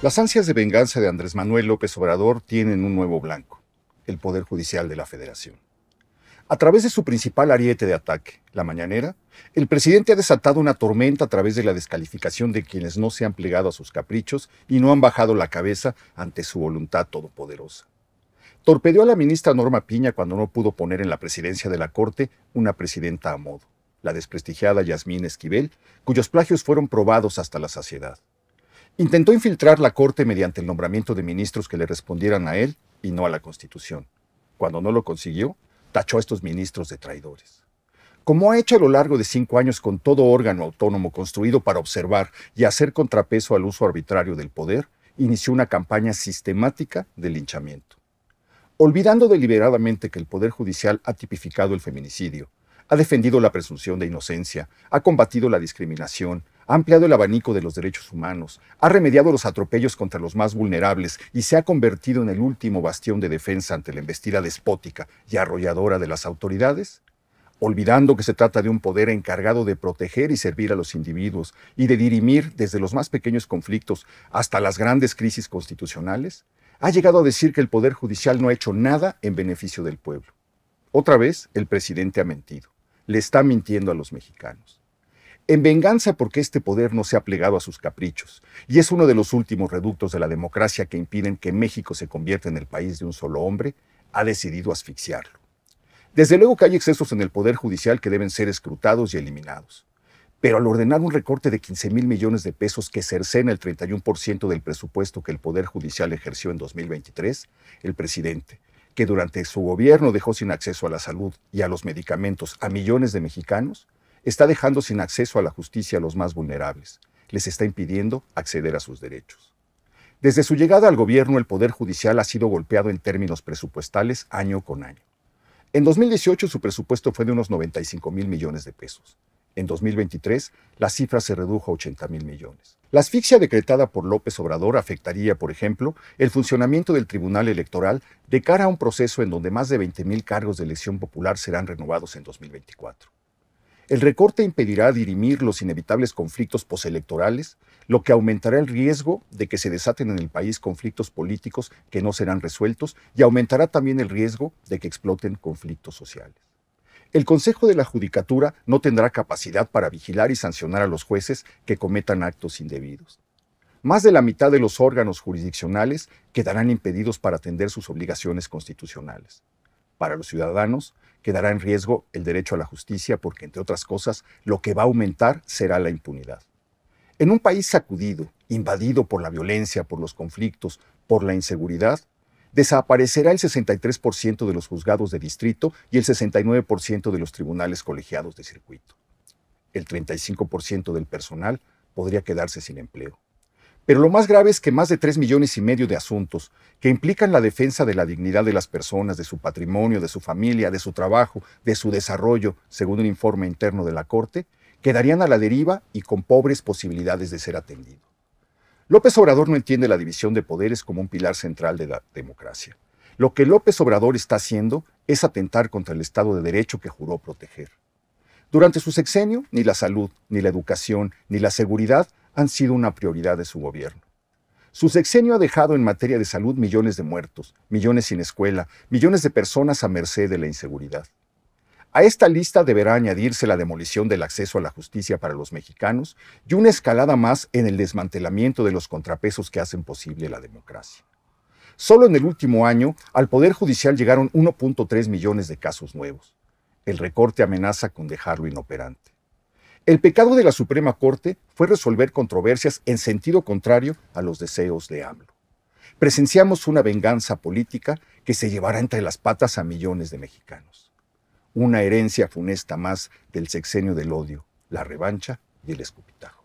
Las ansias de venganza de Andrés Manuel López Obrador tienen un nuevo blanco, el Poder Judicial de la Federación. A través de su principal ariete de ataque, la mañanera, el presidente ha desatado una tormenta a través de la descalificación de quienes no se han plegado a sus caprichos y no han bajado la cabeza ante su voluntad todopoderosa. Torpedeó a la ministra Norma Piña cuando no pudo poner en la presidencia de la Corte una presidenta a modo, la desprestigiada Yasmín Esquivel, cuyos plagios fueron probados hasta la saciedad. Intentó infiltrar la Corte mediante el nombramiento de ministros que le respondieran a él y no a la Constitución. Cuando no lo consiguió, tachó a estos ministros de traidores. Como ha hecho a lo largo de cinco años con todo órgano autónomo construido para observar y hacer contrapeso al uso arbitrario del poder, inició una campaña sistemática de linchamiento. Olvidando deliberadamente que el Poder Judicial ha tipificado el feminicidio, ha defendido la presunción de inocencia, ha combatido la discriminación, ha ampliado el abanico de los derechos humanos, ha remediado los atropellos contra los más vulnerables y se ha convertido en el último bastión de defensa ante la embestida despótica y arrolladora de las autoridades? olvidando que se trata de un poder encargado de proteger y servir a los individuos y de dirimir desde los más pequeños conflictos hasta las grandes crisis constitucionales, ha llegado a decir que el Poder Judicial no ha hecho nada en beneficio del pueblo. Otra vez, el presidente ha mentido. Le está mintiendo a los mexicanos en venganza porque este poder no se ha plegado a sus caprichos y es uno de los últimos reductos de la democracia que impiden que México se convierta en el país de un solo hombre, ha decidido asfixiarlo. Desde luego que hay excesos en el Poder Judicial que deben ser escrutados y eliminados. Pero al ordenar un recorte de 15 mil millones de pesos que cercena el 31% del presupuesto que el Poder Judicial ejerció en 2023, el presidente, que durante su gobierno dejó sin acceso a la salud y a los medicamentos a millones de mexicanos, está dejando sin acceso a la justicia a los más vulnerables, les está impidiendo acceder a sus derechos. Desde su llegada al gobierno, el Poder Judicial ha sido golpeado en términos presupuestales año con año. En 2018 su presupuesto fue de unos 95 mil millones de pesos. En 2023, la cifra se redujo a 80 mil millones. La asfixia decretada por López Obrador afectaría, por ejemplo, el funcionamiento del Tribunal Electoral de cara a un proceso en donde más de 20 mil cargos de elección popular serán renovados en 2024. ¿El recorte impedirá dirimir los inevitables conflictos postelectorales, lo que aumentará el riesgo de que se desaten en el país conflictos políticos que no serán resueltos y aumentará también el riesgo de que exploten conflictos sociales? El Consejo de la Judicatura no tendrá capacidad para vigilar y sancionar a los jueces que cometan actos indebidos. Más de la mitad de los órganos jurisdiccionales quedarán impedidos para atender sus obligaciones constitucionales para los ciudadanos, quedará en riesgo el derecho a la justicia porque, entre otras cosas, lo que va a aumentar será la impunidad. En un país sacudido, invadido por la violencia, por los conflictos, por la inseguridad, desaparecerá el 63% de los juzgados de distrito y el 69% de los tribunales colegiados de circuito. El 35% del personal podría quedarse sin empleo. Pero lo más grave es que más de 3 millones y medio de asuntos que implican la defensa de la dignidad de las personas, de su patrimonio, de su familia, de su trabajo, de su desarrollo, según un informe interno de la Corte, quedarían a la deriva y con pobres posibilidades de ser atendido. López Obrador no entiende la división de poderes como un pilar central de la democracia. Lo que López Obrador está haciendo es atentar contra el Estado de Derecho que juró proteger. Durante su sexenio, ni la salud, ni la educación, ni la seguridad han sido una prioridad de su gobierno. Su sexenio ha dejado en materia de salud millones de muertos, millones sin escuela, millones de personas a merced de la inseguridad. A esta lista deberá añadirse la demolición del acceso a la justicia para los mexicanos y una escalada más en el desmantelamiento de los contrapesos que hacen posible la democracia. Solo en el último año, al Poder Judicial llegaron 1.3 millones de casos nuevos. El recorte amenaza con dejarlo inoperante. El pecado de la Suprema Corte fue resolver controversias en sentido contrario a los deseos de AMLO. Presenciamos una venganza política que se llevará entre las patas a millones de mexicanos. Una herencia funesta más del sexenio del odio, la revancha y el escupitajo.